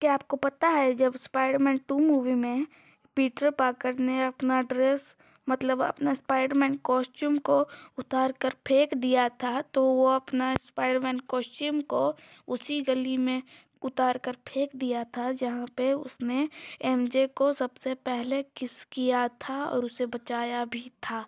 क्या आपको पता है जब स्पाइडरमैन टू मूवी में पीटर पाकर ने अपना ड्रेस मतलब अपना स्पाइडरमैन कॉस्ट्यूम को उतार कर फेंक दिया था तो वो अपना स्पाइडरमैन कॉस्ट्यूम को उसी गली में उतार कर फेंक दिया था जहाँ पे उसने एमजे को सबसे पहले किस किया था और उसे बचाया भी था